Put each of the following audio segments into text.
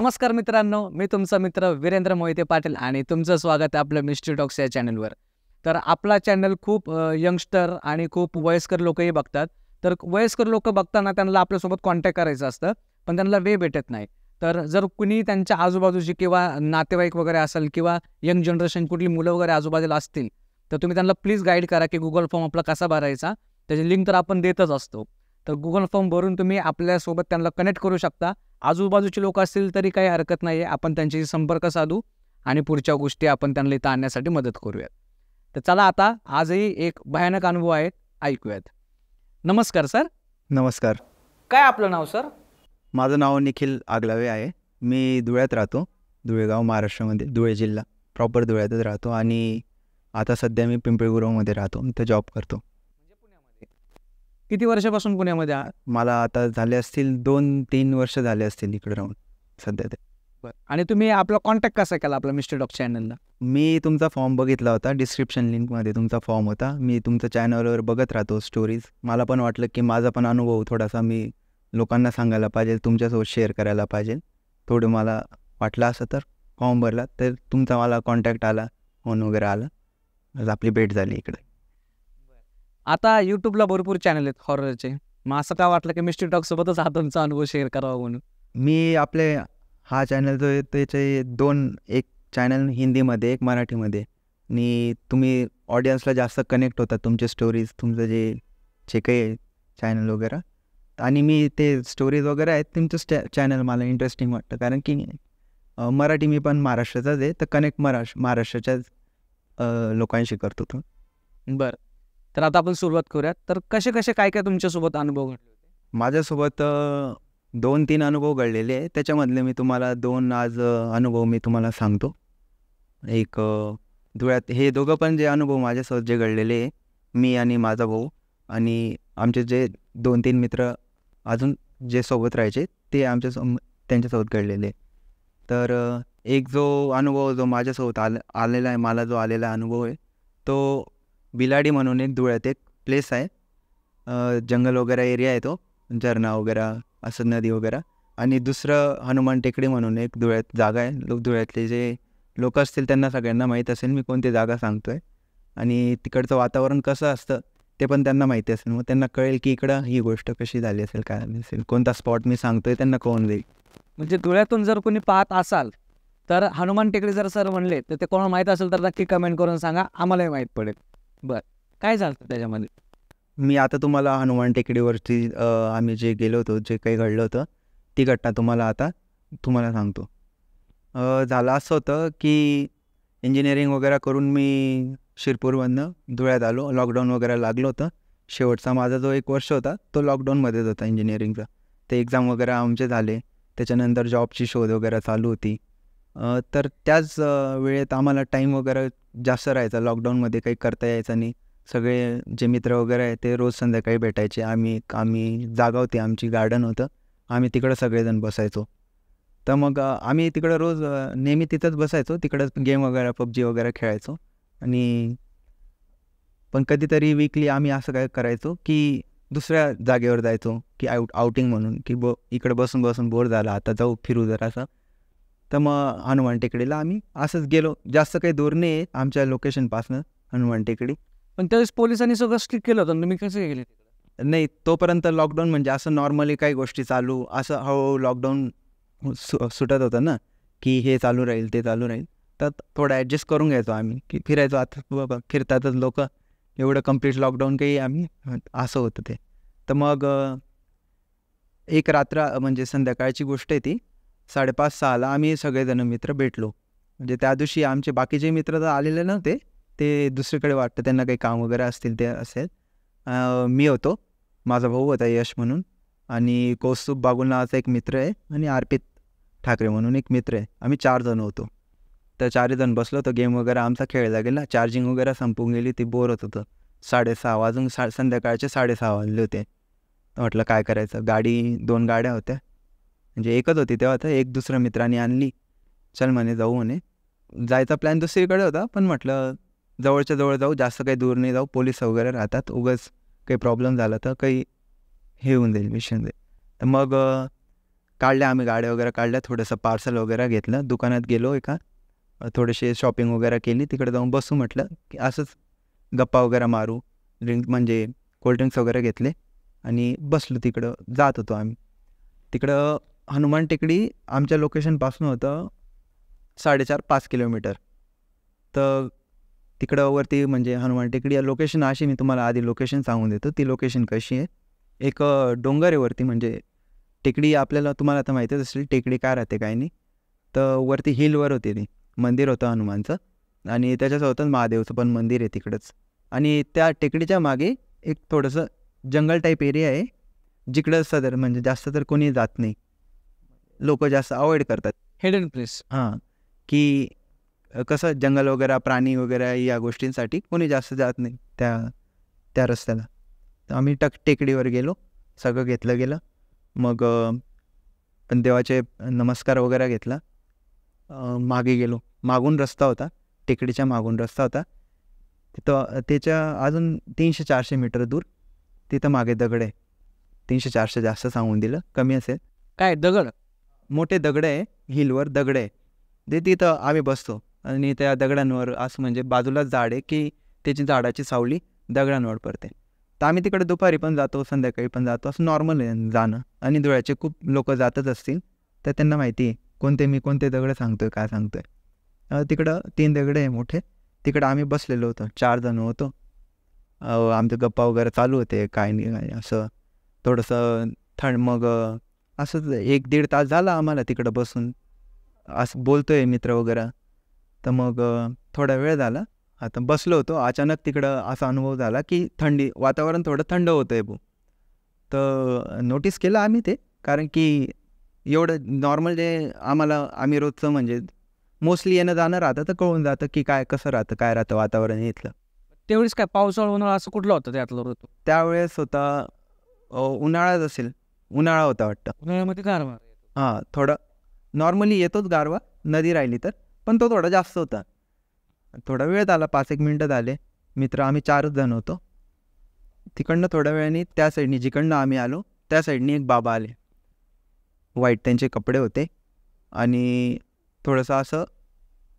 नमस्कार मित्रांनो मी तुमचा मित्र वीरेंद्र मोहिते पाटील आणि तुमचं स्वागत आहे आपलं मिस्ट्री टॉक्स या चॅनलवर तर आपला चॅनल खूप यंगस्टर आणि खूप वयस्कर लोकही बघतात तर वयस्कर लोक बघताना त्यांना आपल्यासोबत कॉन्टॅक्ट करायचं असतं पण त्यांना वेळ भेटत नाही तर जर कुणी त्यांच्या आजूबाजूची किंवा नातेवाईक वगैरे असेल किंवा यंग जनरेशन कुठली मुलं वगैरे आजूबाजूला असतील तर तुम्ही त्यांना प्लीज गाईड करा की गुगल फॉर्म आपला कसा भरायचा त्याची लिंक तर आपण देतच असतो तर गुगल फॉर्म भरून तुम्ही आपल्यासोबत त्यांना कनेक्ट करू शकता आजूबाजूचे लोक असतील तरी काही हरकत नाही आहे आपण त्यांच्याशी संपर्क साधू आणि पुढच्या गोष्टी आपण त्यांना इथं आणण्यासाठी मदत करूयात तर चला आता आजही एक भयानक अनुभव आहे ऐकूयात नमस्कार सर नमस्कार काय आपलं नाव सर माझं नाव निखिल आगलावे आहे मी धुळ्यात राहतो धुळेगाव महाराष्ट्रामध्ये धुळे जिल्हा प्रॉपर धुळ्यातच राहतो आणि आता सध्या मी पिंपळगुरवमध्ये राहतो तिथं जॉब करतो किती वर्षापासून पुण्यामध्ये आहात मला आता झाले असतील दोन तीन वर्ष झाले असतील इकडे राहून सध्या ते आणि तुम्ही आपला कॉन्टॅक्ट कसा केला आपला मिस्टर डॉक चॅनलला मी तुमचा फॉर्म बघितला होता डिस्क्रिप्शन लिंकमध्ये तुमचा फॉर्म होता मी तुमच्या चॅनलवर बघत राहतो स्टोरीज मला पण वाटलं की माझा पण अनुभव थोडासा मी लोकांना सांगायला पाहिजे तुमच्यासोबत शेअर करायला पाहिजे थोडं मला वाटलं असं तर फॉर्म भरला तर तुमचा मला कॉन्टॅक्ट आला फोन वगैरे आला आज आपली भेट झाली इकडे आता युट्यूबला भरपूर चॅनल आहेत हॉररचे मग असं काय वाटलं की मिस्टर टॉक सोबतच हा तुमचा अनुभव शेअर करावा म्हणून मी आपले हा चॅनल जो आहे त्याचे दोन एक चॅनल हिंदीमध्ये एक मराठीमध्ये आणि तुम्ही ऑडियन्सला जास्त कनेक्ट होतात तुमचे स्टोरीज तुमचं जे जे काही चॅनल वगैरे आणि मी ते स्टोरीज वगैरे आहेत तुमचं स्टॅ चॅनल मला इंटरेस्टिंग वाटतं कारण की मराठी मी पण महाराष्ट्राचाच आहे तर कनेक्ट महाराष्ट्र महाराष्ट्राच्याच लोकांशी करतो तो बरं तर आता आपण सुरुवात करूयात तर कसे कसे काय काय तुमच्यासोबत अनुभव घडले माझ्यासोबत दोन तीन अनुभव घडलेले आहे त्याच्यामधले मी तुम्हाला दोन आज अनुभव मी तुम्हाला सांगतो एक धुळ्यात हे दोघं पण जे अनुभव माझ्यासोबत जे घडलेले आहे मी आणि माझा भाऊ आणि आमचे जे दोन तीन मित्र अजून जे सोबत राहायचे ते आमच्या त्यांच्यासोबत घडलेले तर एक जो अनुभव जो माझ्यासोबत आल आलेला आहे मला जो आलेला अनुभव आहे तो बिलाडी म्हणून एक धुळ्यात एक प्लेस आहे जंगल वगैरे एरिया आहे तो झरना वगैरे असं नदी वगैरे आणि दुसरं हनुमान टेकडी म्हणून एक धुळ्यात जागा आहे लोक धुळ्यातले जे लोक असतील त्यांना सगळ्यांना माहीत असेल मी कोणती जागा सांगतो आहे आणि तिकडचं वातावरण कसं असतं ते पण त्यांना माहिती असेल मग त्यांना कळेल की इकडं ही गोष्ट कशी झाली असेल काय झाली असेल कोणता स्पॉट मी सांगतोय त्यांना कोण जाईल म्हणजे धुळ्यातून जर कोणी पाहत असाल तर हनुमान टेकडी जर सर म्हणले तर ते कोणाला माहीत असेल तर नक्की कमेंट करून सांगा आम्हालाही माहीत पडेल बर काय झालं त्याच्यामध्ये मी आता तुम्हाला हनुमान टेकडीवरती आम्ही जे गेलो होतो जे काही घडलं होतं ती घटना तुम्हाला आता तुम्हाला सांगतो झालं असं होतं की इंजिनिअरिंग वगैरे करून मी शिरपूरमधनं धुळ्यात आलो लॉकडाऊन वगैरे लागलं होतं शेवटचा माझा जो एक वर्ष होता तो लॉकडाऊनमध्येच होता इंजिनिअरिंगचा ते एक्झाम वगैरे आमचे झाले त्याच्यानंतर जॉबची शोध वगैरे चालू होती तर त्याच वेळेत आम्हाला टाईम वगैरे जास्त राहायचा लॉकडाऊनमध्ये काही करता यायचं नाही सगळे जे मित्र वगैरे आहे ते रोज संध्याकाळी भेटायचे आम्ही आम्ही जागा होती आमची गार्डन होतं आम्ही तिकडं सगळेजण बसायचो तर मग आम्ही तिकडं रोज नेहमी तिथंच बसायचो तिकडंच गेम वगैरे पबजी वगैरे खेळायचो आणि पण कधीतरी वीकली आम्ही असं काय करायचो की दुसऱ्या जागेवर जायचो की आउट आउटिंग म्हणून की ब इकडं बसून बसून बोर झाला आता जाऊ फिरू जरा असं तर मग हनुमान टेकडीला आम्ही असंच गेलो जास्त काही दूर नाही आहे आमच्या लोकेशनपासनं हनुमान टेकडी पण त्यावेळेस पोलिसांनी सगळं स्ट्रिक केलं होतं तुम्ही कसं गेले नाही तोपर्यंत लॉकडाऊन म्हणजे असं नॉर्मली काही गोष्टी चालू असं हळूहळू लॉकडाऊन सु सुटत होतं ना की हे चालू राहील ते चालू राहील तर थोडं ॲडजस्ट करून घ्यायचो आम्ही की फिरायचो आता फिरतातच लोक एवढं कम्प्लीट लॉकडाऊन काही आम्ही असं होतं ते तर मग एक रात्र म्हणजे संध्याकाळची गोष्ट आहे ती साडेपाच सहाला आम्ही सगळेजण मित्र भेटलो म्हणजे त्या दिवशी आमचे बाकीचे मित्र तर आलेले नव्हते ते दुसरीकडे वाटतं त्यांना काही काम वगैरे असतील ते असेल मी होतो माझा भाऊ होता यश म्हणून आणि कौस्तुभ बागुल नावाचा एक मित्र आहे आणि अर्पित ठाकरे म्हणून एक मित्र आहे आम्ही चार जण होतो तर चारही जण बसलो तर गेम वगैरे आमचा खेळला गेला चार्जिंग वगैरे संपून गेली ती बोर होत होतं साडेसहा वाजून सा संध्याकाळचे साडेसहा वाजले होते म्हटलं काय करायचं गाडी दोन गाड्या होत्या म्हणजे एकच होती तेव्हा तर एक दुसऱ्या मित्राने आणली चल म्हणे जाऊ म्हणे जायचा प्लॅन दुसरीकडे होता पण म्हटलं जवळच्या जवळ जाऊ जास्त काही दूर नाही जाऊ पोलीस वगैरे राहतात उगाच काही प्रॉब्लेम झाला तर काही हे होऊन जाईल मिशन जाईल मग काढल्या आम्ही गाड्या वगैरे काढल्या थोडंसं पार्सल वगैरे घेतलं दुकानात गेलो एका थोडेसे शॉपिंग वगैरे केली तिकडे जाऊन बसू म्हटलं की असंच गप्पा वगैरे मारू ड्रिंक म्हणजे कोल्ड्रिंक्स वगैरे घेतले आणि बसलो तिकडं जात होतो आम्ही तिकडं हनुमान टेकडी आमच्या लोकेशनपासून होतं साडेचार पाच किलोमीटर तर तिकडं वरती म्हणजे हनुमान टेकडी या लोकेशन अशी मी तुम्हाला आधी लोकेशन सांगून देतो ती लोकेशन कशी आहे एक डोंगरेवरती म्हणजे टेकडी आपल्याला तुम्हाला तर माहितीच असेल टेकडी काय राहते काय नाही तर वरती हिलवर होती ती मंदिर होतं हनुमानचं आणि त्याच्यासोबतच महादेवचं पण मंदिर आहे तिकडंच आणि त्या टेकडीच्या मागे एक थोडंसं जंगल टाईप एरिया आहे जिकडं सदर म्हणजे जास्त तर कोणी जात नाही लोक जास्त अवॉइड करतात हेड प्लेस हां की कसं जंगल वगैरे प्राणी वगैरे या गोष्टींसाठी कोणी जास्त जात नाही त्या त्या रस्त्याला तर आम्ही टक टेकडीवर गेलो सगळं घेतलं गेलं मग देवाचे नमस्कार वगैरे घेतला मागे गेलो मागून रस्ता होता टेकडीच्या मागून रस्ता होता तिथं त्याच्या अजून तीनशे चारशे मीटर दूर तिथं मागे दगड आहे तीनशे चारशे जास्त सांगून दिलं कमी असेल काय दगड मोठे दगड आहे हिलवर दगड आहे ते तिथं आम्ही बसतो आणि त्या दगडांवर असं म्हणजे बाजूला झाड आहे की त्याची झाडाची सावली दगडांवर पडते तर आम्ही तिकडे दुपारी पण जातो संध्याकाळी पण जातो असं नॉर्मल आहे जाणं आणि धुळ्याचे खूप लोक जातच असतील तर त्यांना माहिती आहे कोणते मी कोणते दगड सांगतोय काय आहे तिकडं तीन दगड आहे मोठे तिकडं आम्ही बसलेलो होतो चार जण होतो आमच्या गप्पा वगैरे चालू होते काय नाही असं थोडंसं थंड मग असं एक दीड तास झाला आम्हाला तिकडं बसून असं बोलतोय मित्र वगैरे तर मग थोडा वेळ झाला आता बसलो होतो अचानक तिकडं असा अनुभव झाला की थंडी वातावरण थोडं थंड होतं आहे बो तर नोटीस केलं आम्ही ते कारण की एवढं नॉर्मल जे आम्हाला आम्ही रोजचं म्हणजे मोस्टली येणं जाणं राहतं तर कळून जातं की काय कसं राहतं काय राहतं वातावरण इथलं त्यावेळेस काय पावसाळा उन्हाळा असं कुठलं होतं त्यातलं ऋतू त्यावेळेस होता उन्हाळाच असेल उन्हाळा होता वाटतं उन्हाळ्यामध्ये गारवा हां थोडा नॉर्मली येतोच गारवा नदी राहिली तर पण तो थोडा जास्त होता थोडा वेळ आला पाच एक मिनटं आले मित्र आम्ही चारच जण होतो तिकडनं थोड्या वेळाने त्या साईडनी जिकडनं आम्ही आलो त्या साईडनी एक बाबा आले वाईट त्यांचे कपडे होते आणि थोडंसं असं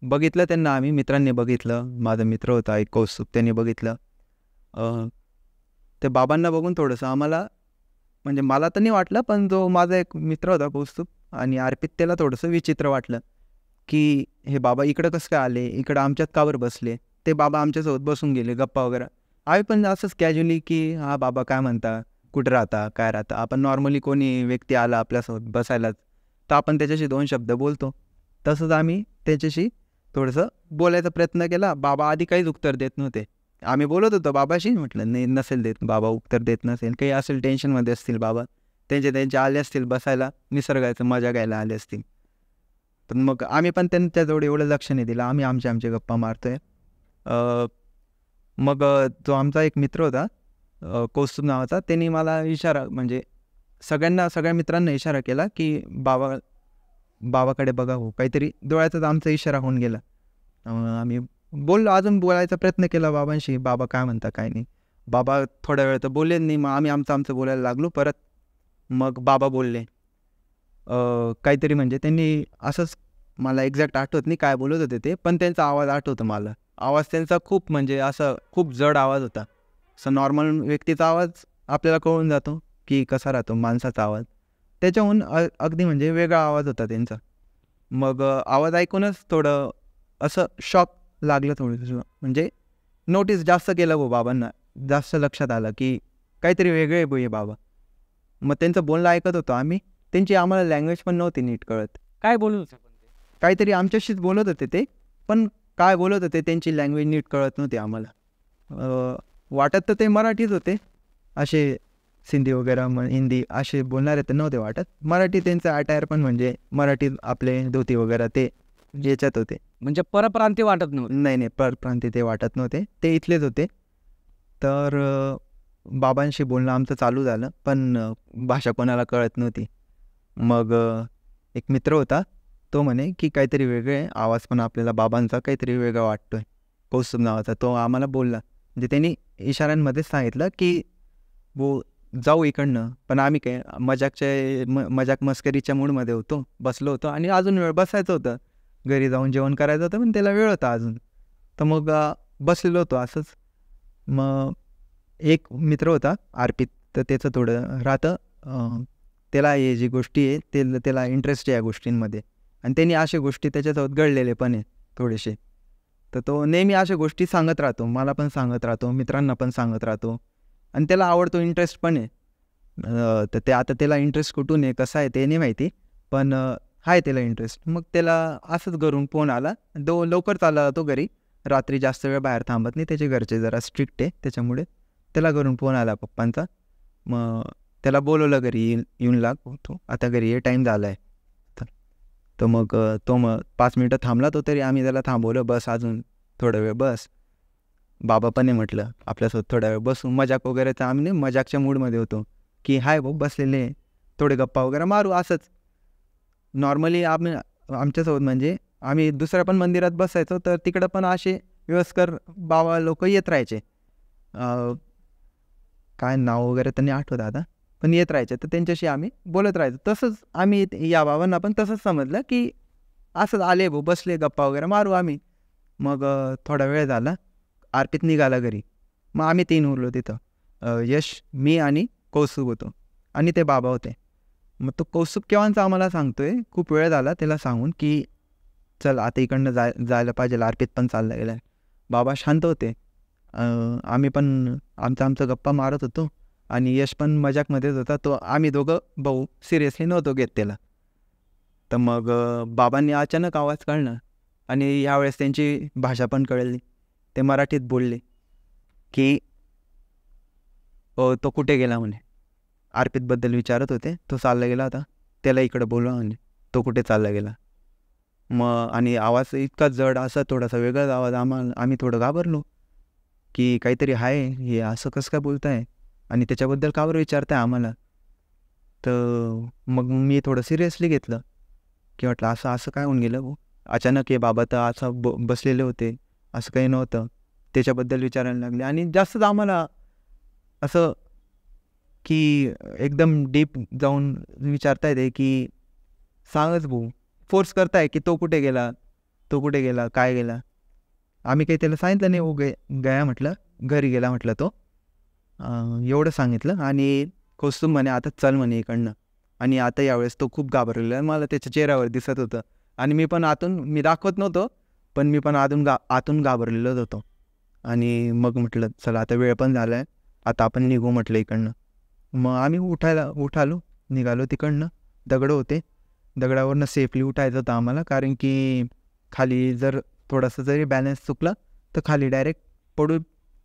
बघितलं त्यांना आम्ही मित्रांनी बघितलं माझा मित्र होता एक कौस्तुभ त्यांनी बघितलं ते बाबांना बघून थोडंसं आम्हाला म्हणजे मला तर नाही वाटलं पण जो माझा एक मित्र होता कौस्तुक आणि अर्पित त्याला थोडंसं विचित्र वाटलं की हे बाबा इकडं कसं काय आले इकडं आमच्यात कावर बसले ते बाबा आमच्यासोबत बसून गेले गप्पा वगैरे आम्ही पण असंच कॅज्युअली की हा बाबा काय म्हणता कुठं राहता काय राहता आपण नॉर्मली कोणी व्यक्ती आला आपल्यासोबत बसायलाच तर आपण त्याच्याशी दोन शब्द बोलतो तसंच आम्ही त्याच्याशी थोडंसं बोलायचा प्रयत्न केला बाबा आधी काहीच उत्तर देत नव्हते आम्ही बोलत होतो बाबाशी म्हटलं नाही नसेल देत बाबा उत्तर देत नसेल काही असेल टेन्शनमध्ये असतील बाबा त्यांचे त्यांचे आले असतील बसायला निसर्गाचं मजा घ्यायला आले असतील पण मग आम्ही पण त्यांच्याजवळ एवढं लक्ष नाही दिलं आम्ही आमच्या आमचे गप्पा मारतोय मग जो आमचा एक मित्र होता कौस्तुभ नावाचा त्यांनी मला इशारा म्हणजे सगळ्यांना सगळ्या मित्रांना इशारा केला की बाबा बाबाकडे बघा हो काहीतरी डोळ्याचाच आमचा इशारा होऊन गेला आम्ही बोललो अजून बोलायचा प्रयत्न केला बाबांशी बाबा काय म्हणता काय नाही बाबा थोड्या वेळ तर बोलले नाही मग आम्ही आमचं आमचं बोलायला लागलो परत मग बाबा बोलले काहीतरी म्हणजे त्यांनी असंच मला एक्झॅक्ट आठवत नाही काय बोलत होते ते पण त्यांचा आवाज आठवतो मला आवाज त्यांचा खूप म्हणजे असं खूप जड आवाज होता असं नॉर्मल व्यक्तीचा आवाज आपल्याला कळून जातो की कसा राहतो माणसाचा आवाज त्याच्याहून अगदी म्हणजे वेगळा आवाज होता त्यांचा मग आवाज ऐकूनच थोडं असं शॉक लागलं थोडंसं म्हणजे नोटीस जास्त केलं गो बाबांना जास्त लक्षात आलं की काहीतरी वेगळे बोये बाबा मग त्यांचं बोलणं ऐकत होतो आम्ही त्यांची आम्हाला लँग्वेज पण नव्हती नीट कळत काय बोलत होते काहीतरी आमच्याशीच बोलत होते ते पण काय बोलत होते त्यांची लँग्वेज नीट कळत नव्हती आम्हाला वाटत तर ते मराठीच होते असे सिंधी वगैरे म- हिंदी असे बोलणारे तर नव्हते वाटत मराठी त्यांचं अटायर पण म्हणजे मराठीत आपले धोती वगैरे ते याच्यात होते म्हणजे परप्रांती वाटत नव्हते नाही नाही परप्रांती ते वाटत नव्हते ते इथलेच होते तर बाबांशी बोलणं आमचं चालू झालं पण भाषा कोणाला कळत नव्हती मग एक मित्र होता तो म्हणे की काहीतरी वेगळे आवाज पण आपल्याला बाबांचा काहीतरी वेगळा वाटतोय कौस्तुभ नावाचा तो आम्हाला बोलला म्हणजे त्यांनी इशाऱ्यांमध्येच सांगितलं की वो जाऊ इकडनं पण आम्ही काय मजाकच्या म मजाक मस्करीच्या मूडमध्ये होतो बसलो होतो आणि अजून वेळ बसायचं होतं घरी जाऊन जेवण करायचं होतं पण त्याला वेळ होता अजून तर मग बसलेलो होतो असंच मग एक मित्र होता आरपीत तर त्याचं थोडं राहतं त्याला हे जी गोष्टी आहे ते त्याला इंटरेस्ट आहे या गोष्टींमध्ये आणि त्यांनी अशा गोष्टी त्याच्यासोबत घडलेले पण आहे थोडेसे तर तो नेहमी अशा गोष्टी सांगत राहतो मला पण सांगत राहतो मित्रांना पण सांगत राहतो आणि त्याला आवडतो इंटरेस्ट पण आहे तर ते आता त्याला इंटरेस्ट कुठून आहे कसा आहे ते नाही माहिती पण हाय त्याला इंटरेस्ट मग त्याला असंच घरून फोन आला दो लवकर चालला तो घरी रात्री जास्त वेळ बाहेर थांबत नाही त्याचे घरचे जरा स्ट्रिक्ट आहे त्याच्यामुळे त्याला घरून फोन आला पप्पांचा मग त्याला बोलवलं घरी येईल येऊन लाग तो आता घरी ये टाईम झाला आहे तर मग तो मग पाच मिनटं थांबला तो तरी आम्ही त्याला थांबवलं बस अजून थोडा वेळ बस बाबा पण म्हटलं आपल्यासोबत थोडा वेळ बसून मजाक वगैरे तर आम्ही मजाकच्या मूडमध्ये होतो की हाय भाऊ बसलेले थोडे गप्पा वगैरे मारू असंच नॉर्मली आम्ही आमच्यासोबत म्हणजे आम्ही दुसऱ्या पण मंदिरात बसायचो तर तिकडं पण असे व्यवस्कर बाबा लोक येत राहायचे काय नाव वगैरे त्यांनी आठवत आता पण येत राहायचे तर त्यांच्याशी आम्ही बोलत राहायचो तसंच आम्ही या बाबांना पण तसंच समजलं की असंच आले भाऊ बसले गप्पा वगैरे मारू आम्ही मग थोडा वेळ झाला आरपीत निघाला घरी मग आम्ही तीन उरलो तिथं यश मी आणि कौसुक होतो आणि ते बाबा होते मग तो केव्हाचा आम्हाला सांगतोय खूप वेळ झाला त्याला सांगून की चल आता इकडनं जाय जायला पाहिजे अर्पित पण चालला गेला बाबा शांत होते आम्ही पण आमचा आमचा गप्पा मारत होतो आणि यश पण मजाकमध्येच होता तो आम्ही दोघं भाऊ सिरियसली नव्हतो घेत त्याला तर मग बाबांनी अचानक आवाज काढला आणि यावेळेस त्यांची भाषा पण कळली ते मराठीत बोलले की तो कुठे गेला म्हणे अर्पितबद्दल विचारत होते तो चालला गेला होता त्याला इकडं बोलवा म्हणजे तो कुठे चालला गेला मग आणि आवाज इतका जड असा थोडासा वेगळाच आवाज आम्हाला आम्ही थोडं घाबरलो की काहीतरी आहे हे असं कसं काय बोलताय आणि त्याच्याबद्दल का बरं विचारताय आम्हाला तर मग मी थोडं सिरियसली घेतलं की म्हटलं असं असं काय होऊन गेलं अचानक हे बाबा तर असं ब बसलेले होते असं काही नव्हतं त्याच्याबद्दल विचारायला लागले आणि जास्तच आम्हाला असं की एकदम डीप जाऊन विचारता येते की सांगच भाऊ फोर्स करताय की तो कुठे गेला तो कुठे गेला काय गेला आम्ही काही त्याला सांगितलं नाही ओ गया म्हटलं घरी गेला म्हटलं तो एवढं सांगितलं आणि कौस्तुम म्हणे आता चल म्हणे इकडनं आणि आता यावेळेस तो खूप घाबरलेला मला त्याच्या चेहऱ्यावर दिसत होतं आणि मी पण आतून मी दाखवत नव्हतो पण मी पण आतून गा आतून घाबरलेलोच होतो आणि मग म्हटलं चला आता वेळ पण झाला आहे आता आपण निघू म्हटलं इकडनं मग आम्ही उठायला उठालो निघालो तिकडनं दगडं होते दगडावरनं सेफली उठायचं होतं आम्हाला कारण की खाली जर थोडासा जरी बॅलन्स चुकला तर खाली डायरेक्ट पडू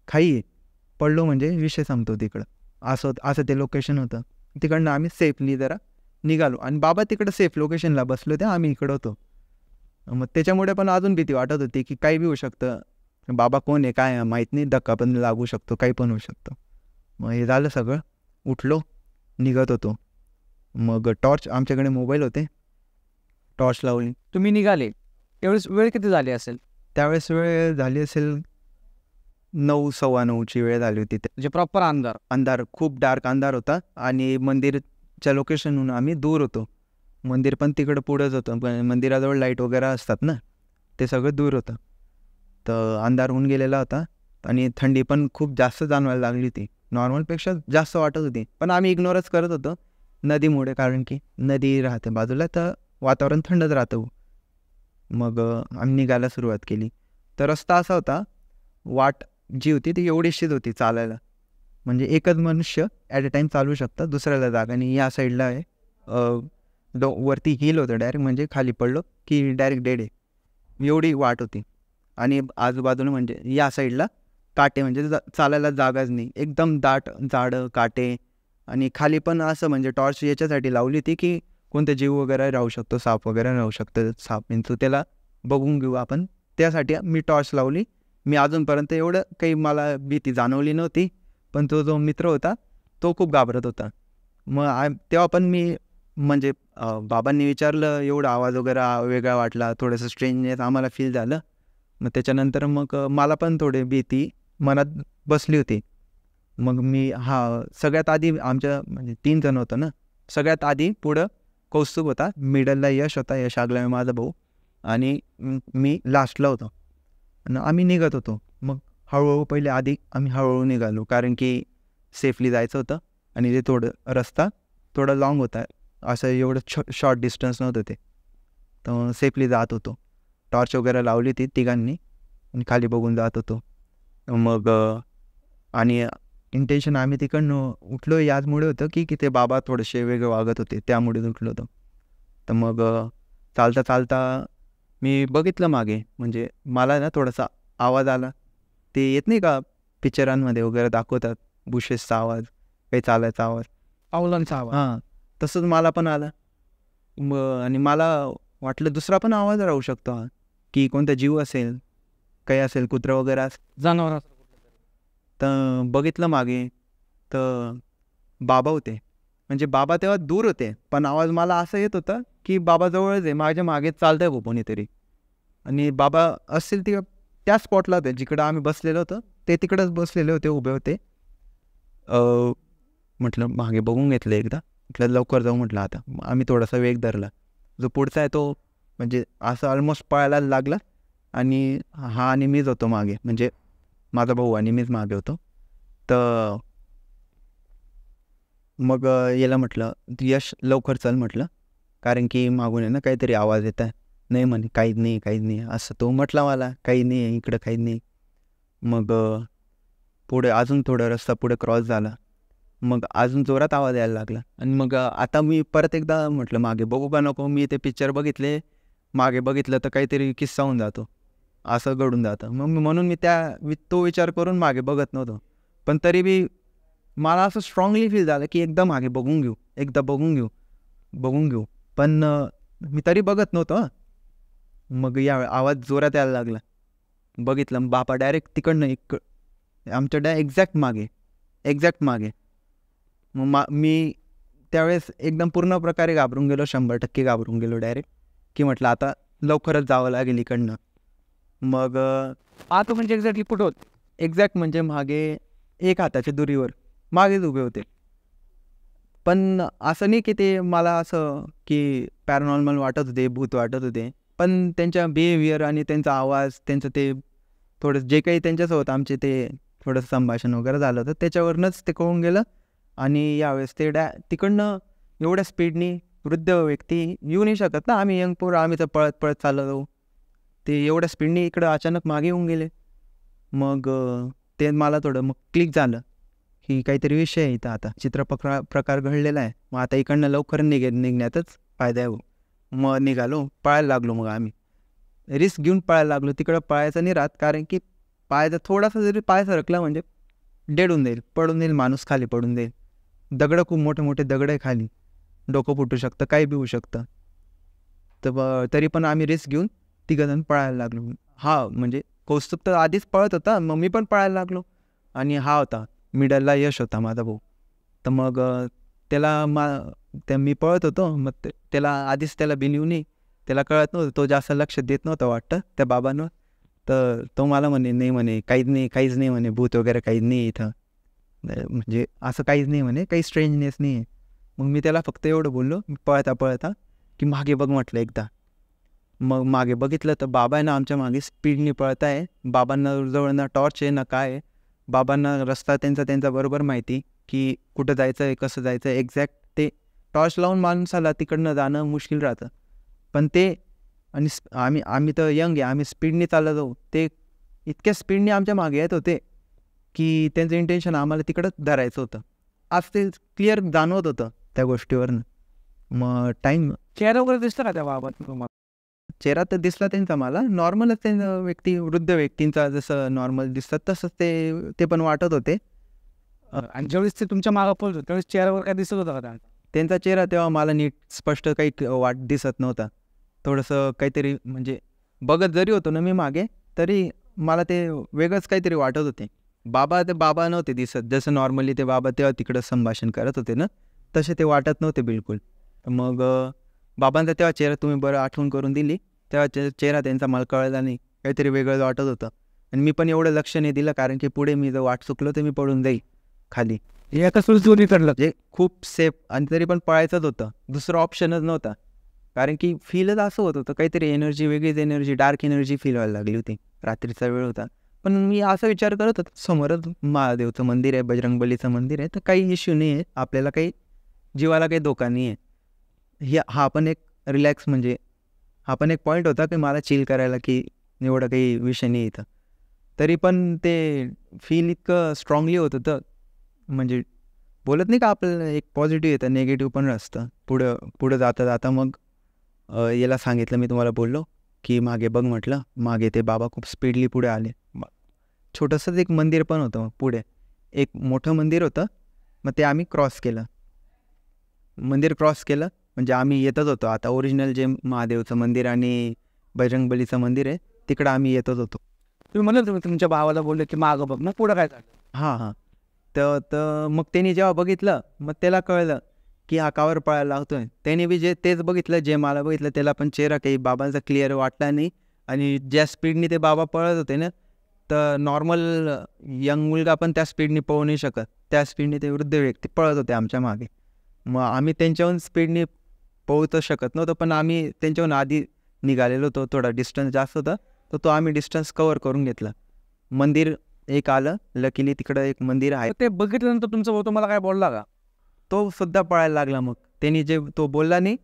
खाई पडलो म्हणजे विषय संपतो तिकडं असं असं ते लोकेशन होतं तिकडनं आम्ही सेफली जरा निघालो आणि बाबा तिकडं सेफ लोकेशनला बसलो ते आम्ही इकडं होतो मग त्याच्यामुळे पण अजून भीती वाटत होती की काही बी होऊ शकतं बाबा कोण आहे काय माहीत नाही धक्का पण लागू शकतो काही पण होऊ शकतं मग हे झालं सगळं उठलो निघत होतो मग टॉर्च आमच्याकडे मोबाईल होते टॉर्च लावली तुम्ही निघाले त्यावेळेस वेळ किती झाली असेल त्यावेळेस वेळ झाली असेल नऊ सव्वा नऊची वेळ झाली होती म्हणजे प्रॉपर अंधार अंधार खूप डार्क अंधार होता आणि मंदिरच्या लोकेशनहून आम्ही दूर होतो मंदिर पण तिकडं पुढंच होतं पण मंदिराजवळ लाईट वगैरे असतात ना ते सगळं दूर होतं तर अंधार होऊन गेलेला होता आणि थंडी पण खूप जास्त जाणवायला लागली होती नॉर्मलपेक्षा जास्त वाटत होती पण आम्ही इग्नोरच करत होतो नदीमुळे कारण की नदी राहते बाजूला तर वातावरण थंडच राहतं मग आम्ही निघायला सुरुवात केली तर रस्ता असा होता वाट जी होती ती एवढीशीच होती चालायला म्हणजे एकच मनुष्य ॲट अ टाईम चालू शकतं दुसऱ्याला जाग आणि या साईडला आहे डो वरती हिल होतं डायरेक्ट म्हणजे खाली पडलो की डायरेक्ट डेड आहे एवढी वाट होती आणि आजूबाजूला म्हणजे या साईडला काटे म्हणजे चालायला जागाच नाही एकदम दाट जाडं काटे आणि खाली पण असं म्हणजे टॉर्च याच्यासाठी लावली होती की कोणते जीव वगैरे राहू शकतो साप वगैरे राहू शकतो साप मिन्स त्याला बघून घेऊ आपण त्यासाठी मी टॉर्च लावली मी अजूनपर्यंत एवढं काही मला भीती जाणवली नव्हती पण तो जो मित्र होता तो खूप घाबरत होता मग आ तेव्हा पण मी म्हणजे बाबांनी विचारलं एवढा आवाज वगैरे वेगळा वाटला थोडंसं स्ट्रेंजनेस आम्हाला फील झालं मग त्याच्यानंतर मग मला पण थोडी भीती मनात बसली होती मग मी हा सगळ्यात आधी आमच्या म्हणजे तीन जण होतं ना सगळ्यात आधी पुढं कौस्तुभ होता मिडलला यश होता यश आगला माझा भाऊ आणि मी लास्टला होतो आणि आम्ही निघत होतो मग हळूहळू पहिले आधी आम्ही हळूहळू निघालो कारण की सेफली जायचं होतं आणि ते थोडं रस्ता थोडा लाँग होता असं एवढं छ शॉर्ट डिस्टन्स नव्हतं ते तर सेफली जात होतो टॉर्च वगैरे लावली होती तिघांनी आणि खाली बघून जात होतो मग आणि इंटेन्शन आम्ही तिकडनं उठलो याचमुळे होतं की की ते बाबा थोडेसे वेगळे वागत होते त्यामुळे उठलो होतं तर मग चालता चालता मी बघितलं मागे म्हणजे मला ना थोडासा आवाज आला ते येत नाही का पिक्चरांमध्ये वगैरे दाखवतात बुशेसचा आवाज काही चालायचा आवाज अवलांचा आवाज हां तसंच मला पण आला मग आणि मला वाटलं दुसरा पण आवाज राहू शकतो की कोणता जीव असेल काही असेल कुत्रं वगैरे असेल जनावर तर बघितलं मागे तर बाबा होते म्हणजे बाबा तेव्हा दूर होते पण आवाज मला असं येत होता की बाबा जवळच आहे माझ्या मागे चालत आहे कोणीतरी आणि बाबा असतील तिकडे त्या स्पॉटला होते जिकडं आम्ही बसलेलं होतो ते तिकडंच बसलेले होते उभे होते म्हटलं मागे बघून घेतलं एकदा म्हटलं लवकर जाऊ म्हटलं आता आम्ही थोडासा वेग धरला जो पुढचा आहे तो म्हणजे असं ऑलमोस्ट पळायला लागला आणि हा आणि मीच होतो मागे म्हणजे माझा भाऊ आणि मीच मागे होतो तर मग याला म्हटलं यश लवकर चल म्हटलं कारण की मागून आहे ना काहीतरी आवाज येत आहे नाही म्हणे काहीच नाही काहीच नाही असं तो म्हटला मला काही नाही आहे इकडं काही नाही मग पुढे अजून थोडा रस्ता पुढे क्रॉस झाला मग अजून जोरात आवाज यायला लागला आणि मग आता मी परत एकदा म्हटलं मागे बघू का नको मी ते पिक्चर बघितले मागे बघितलं तर काहीतरी किस्सा होऊन जातो असं घडून जातं मग म्हणून मी त्या तो विचार करून मागे बघत नव्हतो पण तरी बी मला असं स्ट्रॉंगली फील झालं की एकदा मागे बघून घेऊ एकदा बघून घेऊ बघून घेऊ पण मी तरी बघत नव्हतं मग या आवाज जोरात यायला लागला बघितलं बापा डायरेक्ट तिकडनं एक आमच्या डाय एक्झॅक्ट मागे एक्झॅक्ट मागे मग मा मी त्यावेळेस एकदम पूर्ण प्रकारे घाबरून गेलो शंभर टक्के घाबरून गेलो डायरेक्ट की म्हटलं आता लवकरच जावं लागेल इकडनं मग आता म्हणजे एक्झॅक्टली कुठं होत एक्झॅक्ट म्हणजे मागे एक हाताच्या दुरीवर मागेच उभे होते पण असं नाही की ते मला असं की पॅरानॉर्मल वाटत होते भूत वाटत होते पण त्यांच्या बिहेवियर आणि त्यांचा आवाज त्यांचं ते थोडं जे काही त्यांच्यासोबत आमचे ते थोडंसं संभाषण वगैरे झालं होतं त्याच्यावरूनच ते कळून गेलं आणि यावेळेस ते डॅ तिकडनं एवढ्या स्पीडनी वृद्ध व्यक्ती येऊ नाही शकत ना आम्ही यंगपूर आम्ही तर पळत पळत चाललो ते एवढ्या स्पीडने इकडं अचानक मागे होऊन गेले मग ते मला थोडं मग क्लिक झालं ही काहीतरी विषय आहे इथं आता चित्र प्रकार घडलेला आहे मग आता इकडनं लवकर निघे निघण्यातच फायदा आहे हो. मग निघालो पळायला लागलो मग आम्ही रिस्क घेऊन पळायला लागलो तिकडं पळायचं नाही राहत कारण की पायाचा थोडासा जरी पाय सरकला म्हणजे डेडून जाईल पडून जाईल माणूस खाली पडून जाईल दगडं खूप मोठे मोठे दगड आहे खाली डोकं फुटू शकतं काही बी होऊ शकतं तर तरी पण आम्ही रिस्क घेऊन जण पळायला लागलो हा म्हणजे कौस्तुभ तर आधीच पळत होता मग मी पण पळायला लागलो आणि हा होता मिडलला यश होता माझा भाऊ तर मग त्याला मा त्या मी पळत होतो मग ते त्याला आधीच त्याला बिलीव नाही त्याला कळत नव्हतं तो जास्त लक्ष देत नव्हता वाटतं त्या बाबांवर तर तो मला म्हणे नाही म्हणे काहीच नाही काहीच नाही म्हणे भूत वगैरे काहीच नाही इथं म्हणजे असं काहीच नाही म्हणे काही स्ट्रेंजनेस नाही आहे मग मी त्याला फक्त एवढं बोललो मी पळता पळता की मागे बघ म्हटलं एकदा मग मागे बघितलं तर बाबा आहे ना आमच्या मागे स्पीडने पळत आहे बाबांना जवळ ना टॉर्च आहे ना काय बाबांना रस्ता त्यांचा त्यांचा बरोबर माहिती की कुठं जायचं आहे कसं जायचं आहे एक्झॅक्ट ते टॉर्च लावून माणसाला तिकडनं जाणं मुश्किल राहतं पण ते आणि आम्ही आम्ही तर यंग आहे आम्ही स्पीडने चालत जाऊ ते इतक्या स्पीडने आमच्या मागे येत होते की त्यांचं इंटेन्शन आम्हाला तिकडंच धरायचं होतं आज ते क्लिअर जाणवत होतं त्या गोष्टीवरनं मग टाईम चेहरा वगैरे दिसतं का त्या तुम्हाला चेहरा तर दिसला त्यांचा मला नॉर्मलच ते व्यक्ती वृद्ध व्यक्तींचा जसं नॉर्मल दिसतात तसंच ते ते पण वाटत होते आणि ज्यावेळेस ते तुमच्या मागं पोहोचतो त्यावेळेस चेहऱ्यावर काय दिसत होता का त्यांचा चेहरा तेव्हा मला नीट स्पष्ट काही वाट दिसत नव्हता थोडंसं काहीतरी म्हणजे बघत जरी होतो ना मी मागे तरी मला ते वेगळंच काहीतरी वाटत होते बाबा ते बाबा नव्हते दिसत जसं नॉर्मली ते बाबा तेव्हा तिकडं संभाषण करत होते ना तसे ते वाटत नव्हते बिलकुल मग बाबांचा तेव्हा चेहरा तुम्ही बरं आठवण करून दिली तेव्हा चेहरा त्यांचा मला कळला नाही काहीतरी वेगळं वाटत होतं आणि मी पण एवढं लक्ष नाही दिलं कारण की पुढे मी जर वाट चुकलो तर मी पडून जाईल खाली हे सुरसुरी करलं जे म्हणजे खूप सेफ आणि तरी पण पळायचंच होतं दुसरा ऑप्शनच नव्हता कारण की फीलच असं होत होतं काहीतरी एनर्जी वेगळीच एनर्जी डार्क एनर्जी फील व्हायला लागली होती रात्रीचा वेळ होता पण मी असा विचार करत होतो समोरच महादेवचं मंदिर आहे बजरंगबलीचं मंदिर आहे तर काही इश्यू नाही आहे आपल्याला काही जीवाला काही धोका नाही आहे हे हा पण एक रिलॅक्स म्हणजे हा पण एक पॉईंट होता की मला चिल करायला की एवढं काही विषय नाही येतं तरी पण ते फील इतकं स्ट्रॉंगली होत होतं म्हणजे बोलत नाही का आपलं एक पॉझिटिव्ह येतं नेगेटिव्ह पण असतं पुढं पुढं जाता जाता मग याला सांगितलं मी तुम्हाला बोललो की मागे बघ म्हटलं मागे ते बाबा खूप स्पीडली पुढे आले छोटंसंच एक मंदिर पण होतं मग पुढे एक मोठं मंदिर होतं मग ते आम्ही क्रॉस केलं मंदिर क्रॉस केलं म्हणजे आम्ही येतच होतो आता ओरिजिनल जे महादेवचं मंदिर आणि बजरंगबलीचं मंदिर आहे तिकडं आम्ही येतच होतो तुम्ही म्हणलं तुम्ही तुमच्या भावाला बोलले की मागं बघ ना पुढं काय झालं हां हां तर तर मग त्यांनी जेव्हा बघितलं मग त्याला कळलं की हा कावर पळायला लागतोय त्याने बी जे तेच बघितलं जे मला बघितलं त्याला पण चेहरा काही बाबांचा क्लिअर वाटला नाही आणि ज्या स्पीडनी ते बाबा पळत होते ना तर नॉर्मल यंग मुलगा पण त्या स्पीडनी पळू नाही शकत त्या स्पीडने ते वृद्ध व्यक्ती पळत होते आमच्या मागे मग आम्ही त्यांच्याहून स्पीडनी पोहू शकत नव्हतं पण आम्ही त्यांच्याहून आधी निघालेलो होतो थोडा डिस्टन्स जास्त होता तर तो आम्ही डिस्टन्स कवर करून घेतला मंदिर एक आलं लकीली तिकडं एक मंदिर आहे ते बघितल्यानंतर तुमचं भाऊ तुम्हाला काय बोलला का तो सुद्धा पळायला लागला मग त्यांनी जे तो बोलला नाही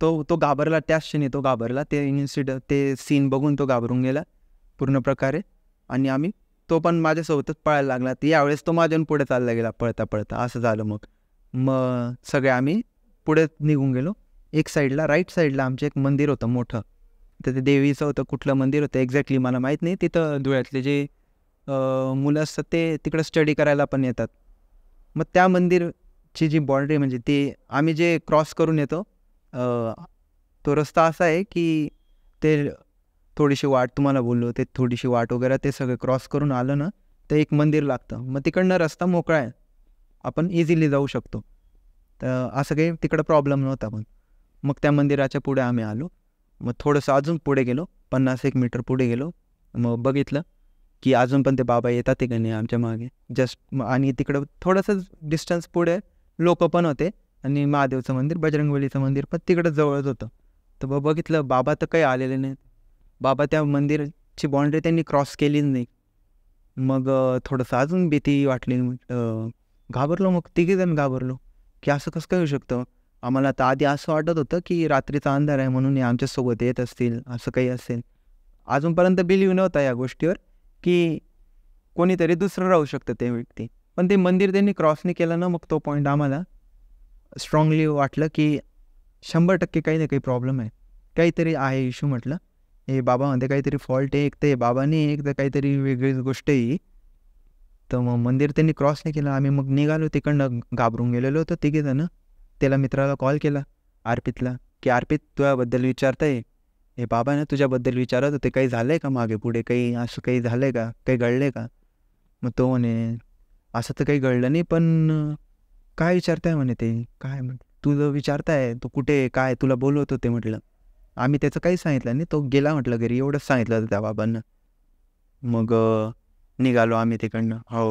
तो तो घाबरला त्याच क्षणी तो घाबरला ते इन्सिड ते सीन बघून तो घाबरून गेला पूर्ण प्रकारे आणि आम्ही तो पण माझ्यासोबतच पळायला लागला तर यावेळेस तो माझ्याहून पुढे चालला गेला पळता पळता असं झालं मग मग सगळे आम्ही पुढे निघून गेलो एक साईडला राईट साईडला आमचं एक मंदिर होतं मोठं तर ते देवीचं होतं कुठलं मंदिर होतं एक्झॅक्टली मला माहीत नाही तिथं धुळ्यातले जे मुलं असतात ते तिकडं स्टडी करायला पण येतात मग त्या मंदिरची जी बाउंड्री म्हणजे ती आम्ही जे क्रॉस करून येतो तो रस्ता असा आहे की ते थोडीशी वाट तुम्हाला बोललो ते थोडीशी वाट वगैरे ते सगळं क्रॉस करून आलं ना ते एक मंदिर लागतं मग तिकडनं रस्ता मोकळा आहे आपण इझिली जाऊ शकतो तर असं काही तिकडं प्रॉब्लेम नव्हता पण मग त्या मंदिराच्या पुढे आम्ही आलो मग थोडंसं अजून पुढे गेलो पन्नास एक मीटर पुढे गेलो मग बघितलं की अजून पण ते बाबा येतात ते नाही आमच्या मागे जस्ट आणि तिकडं थोडंसं डिस्टन्स पुढे लोक पण होते आणि महादेवचं मंदिर बजरंगबलीचं मंदिर पण तिकडं जवळच होतं तर मग बघितलं बाबा तर काही आलेले नाहीत बाबा त्या मंदिरची बाउंड्री त्यांनी क्रॉस केलीच नाही मग थोडंसं अजून भीती वाटली घाबरलो मग आम्ही घाबरलो की असं कसं काय होऊ शकतं आम्हाला आता आधी असं वाटत होतं की रात्रीचा अंधार आहे म्हणून हे आमच्यासोबत येत असतील असं काही असेल अजूनपर्यंत बिलीव नव्हता या गोष्टीवर की कोणीतरी दुसरं राहू शकतं ते व्यक्ती पण ते मंदिर त्यांनी क्रॉसने केलं ना मग तो पॉईंट आम्हाला स्ट्रॉंगली वाटलं की शंभर टक्के काही ना काही प्रॉब्लेम आहे काहीतरी आहे इश्यू म्हटलं हे बाबामध्ये काहीतरी फॉल्ट आहे एक तर बाबाने एक तर काहीतरी वेगळीच गोष्ट आहे तर मग मंदिर त्यांनी क्रॉस नाही केलं आम्ही मग निघालो तिकडनं घाबरून गेलेलो होतो तिघेजणं त्याला मित्राला कॉल केला आरपीतला की आरपीत तुझ्याबद्दल विचारताय हे बाबा ना तुझ्याबद्दल विचारत होते काही झालं आहे का मागे पुढे काही असं काही झालं आहे का काही घडलं आहे का मग तो म्हणे असं तर काही घडलं नाही पण काय विचारताय म्हणे ते काय म्हण तुझं विचारताय तू कुठे काय तुला बोलवत होते म्हटलं आम्ही त्याचं काही सांगितलं नाही तो गेला म्हटलं घरी एवढंच सांगितलं होतं त्या बाबांना मग निघालो आम्ही तिकडनं हो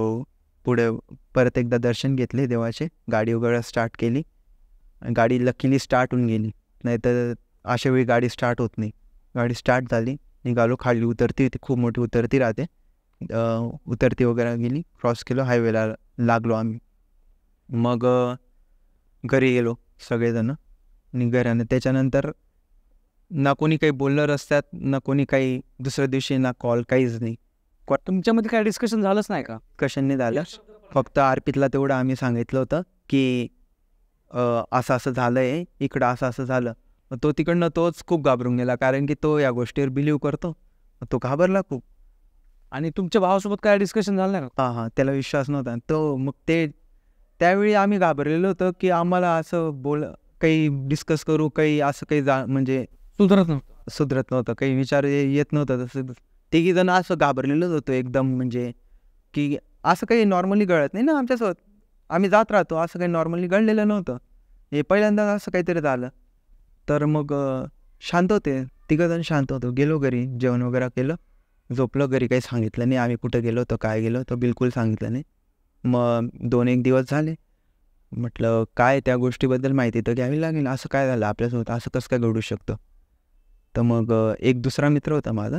पुढे परत एकदा दर्शन घेतले देवाचे गाडी वगैरे स्टार्ट केली गाडी लकीली स्टार्ट होऊन गेली नाहीतर अशा वेळी गाडी स्टार्ट होत नाही गाडी स्टार्ट झाली निघालो खाली उतरती ती खूप मोठी उतरती राहते उतरती वगैरे गेली क्रॉस केलो हायवेला लागलो आम्ही मग घरी गेलो सगळेजणं आणि त्याच्यानंतर ना कोणी काही बोलणं रस्त्यात ना कोणी काही दुसऱ्या दिवशी ना कॉल काहीच नाही तुमच्यामध्ये काय डिस्कशन झालंच नाही का नाही झालं फक्त आरपीतला तेवढं आम्ही सांगितलं होतं की असं असं झालं आहे इकडं असं असं झालं तो तिकडनं तोच खूप घाबरून गेला कारण की तो या गोष्टीवर बिलीव्ह करतो तो घाबरला खूप आणि तुमच्या भावासोबत काय डिस्कशन झालं नाही का हां हां त्याला विश्वास नव्हता तो मग ते त्यावेळी आम्ही घाबरलेलो होतो की आम्हाला असं बोल काही डिस्कस करू काही असं काही जा म्हणजे सुधरत नव्हतं सुधरत नव्हतं काही विचार येत नव्हतं तसं तिघीजण असं घाबरलेलंच होतो एकदम म्हणजे की असं काही नॉर्मली गळत नाही ना आमच्यासोबत आम्ही जात राहतो असं काही नॉर्मली गळलेलं नव्हतं हे पहिल्यांदा असं काहीतरी झालं तर मग शांत होते तिघंजण शांत होतो गेलो घरी जेवण वगैरे केलं झोपलं घरी काही सांगितलं नाही आम्ही कुठं गेलो तर काय गेलो तर बिलकुल सांगितलं नाही मग दोन एक दिवस झाले म्हटलं काय त्या गोष्टीबद्दल माहिती तर घ्यावी लागेल असं काय झालं आपल्यासोबत असं कसं काय घडू शकतं तर मग एक दुसरा मित्र होता माझा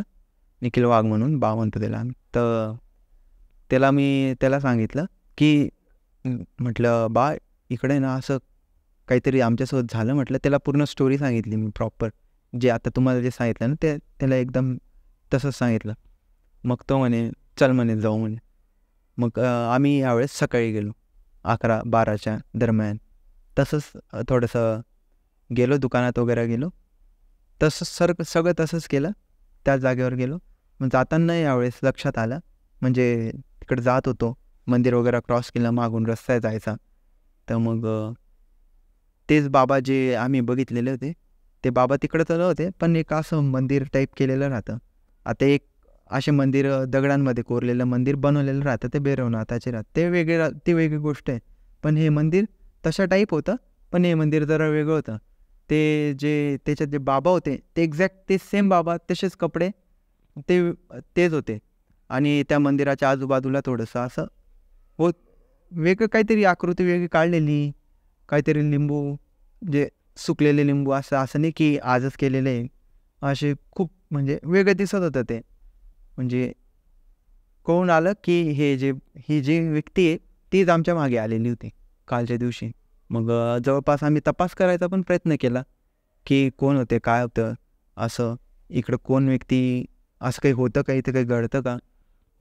निखिल वाघ म्हणून बावंत दिला तर त्याला मी त्याला सांगितलं की म्हटलं बा इकडे ना असं काहीतरी आमच्यासोबत झालं म्हटलं त्याला पूर्ण स्टोरी सांगितली मी प्रॉपर जे आता तुम्हाला जे सांगितलं ना ते त्याला एकदम तसंच सांगितलं मग तो म्हणे चल म्हणे जाऊ म्हणे मग आम्ही यावेळेस सकाळी गेलो अकरा बाराच्या दरम्यान तसंच थोडंसं गेलो दुकानात वगैरे गेलो तसं सर सगळं तसंच केलं त्या जागेवर गेलो मग जाताना यावेळेस लक्षात आलं म्हणजे तिकडे जात होतो मंदिर वगैरे क्रॉस केलं मागून रस्ता जायचा तर मग तेच बाबा जे आम्ही बघितलेले होते ते बाबा तिकडे चालू होते पण एक असं मंदिर टाईप केलेलं राहतं आता एक असे मंदिर दगडांमध्ये कोरलेलं मंदिर बनवलेलं राहतं ते बेरवणं आताचे राहतं ते वेगळे ते वेगळी गोष्ट आहे पण हे मंदिर तशा टाईप होतं पण हे मंदिर जरा वेगळं होतं ते जे त्याच्यात जे बाबा होते ते एक्झॅक्ट ते सेम बाबा तसेच कपडे ते तेच होते आणि त्या मंदिराच्या आजूबाजूला थोडंसं असं हो वेगळं काहीतरी आकृती वेगळी काढलेली काहीतरी लिंबू जे सुकलेले लिंबू असं असं नाही की आजच केलेले असे खूप म्हणजे वेगळं दिसत होतं ते म्हणजे कोण आलं की हे जे ही जी व्यक्ती आहे तीच आमच्या मागे आलेली होती कालच्या दिवशी मग जवळपास आम्ही तपास करायचा पण प्रयत्न केला की कोण होते काय होतं असं इकडं कोण व्यक्ती असं काही होतं का इथं काही घडतं का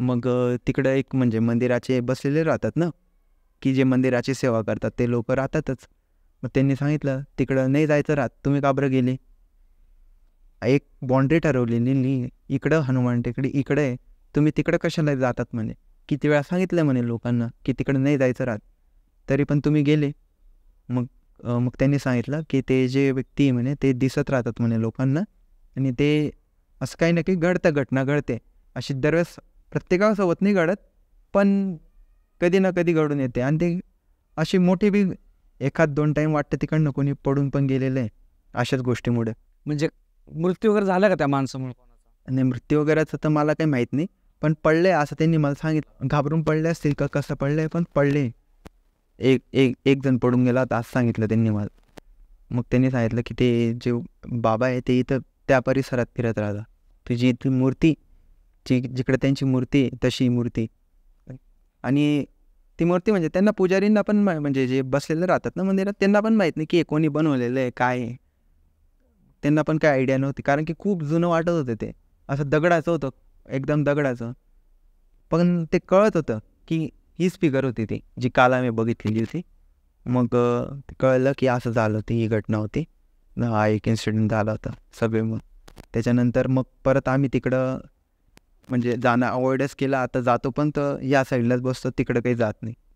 मग तिकडं एक म्हणजे मंदिराचे बसलेले राहतात ना की जे मंदिराची सेवा करतात ते लोक राहतातच मग त्यांनी सांगितलं तिकडं नाही जायचं राहत तुम्ही का बरं गेले एक बाउंड्री ठरवलेली इकडं हनुमान टेकडी इकडे आहे तुम्ही तिकडं कशाला जातात म्हणे किती वेळा सांगितलं म्हणे लोकांना की तिकडं नाही जायचं राहत तरी पण तुम्ही गेले मग मग त्यांनी सांगितलं की ते जे व्यक्ती म्हणे ते दिसत राहतात म्हणे लोकांना आणि ते असं काही ना काही घडतं घटना घडते अशी दरवेळेस प्रत्येकासोबत नाही घडत पण कधी ना कधी घडून येते आणि ते अशी मोठी बी एखाद दोन टाईम वाटतं तिकडनं कोणी पडून पण गेलेलं आहे अशाच गोष्टीमुळे म्हणजे मृत्यू वगैरे झाला का त्या माणसामुळे नाही मृत्यू वगैरेचं तर मला काही माहीत नाही पण पडले असं त्यांनी मला सांगितलं घाबरून पडले असतील का कसं पडले पण पडले एक एक एक जण पडून गेला होता असं सांगितलं त्यांनी मला मग त्यांनी सांगितलं की ते जे बाबा आहे ते इथं त्या परिसरात फिरत ती तुझी ती मूर्ती जी जिकडे त्यांची मूर्ती तशी मूर्ती आणि ती मूर्ती म्हणजे त्यांना पुजारींना पण म्हणजे जे बसलेले राहतात ना मंदिरात त्यांना पण माहीत नाही की कोणी बनवलेलं आहे काय त्यांना पण काय आयडिया नव्हती कारण की खूप जुनं वाटत होतं ते असं दगडाचं होतं एकदम दगडाचं पण ते कळत होतं की हीच फिगर होती ती जी काला मी बघितलेली होती मग कळलं की असं झालं होती ही घटना होती हा एक इन्सिडेंट झाला होता सगळे मग त्याच्यानंतर मग परत आम्ही तिकडं म्हणजे जाणं अवॉइडच केलं आता जातो पण तर या साईडलाच बसतो तिकडं काही जात नाही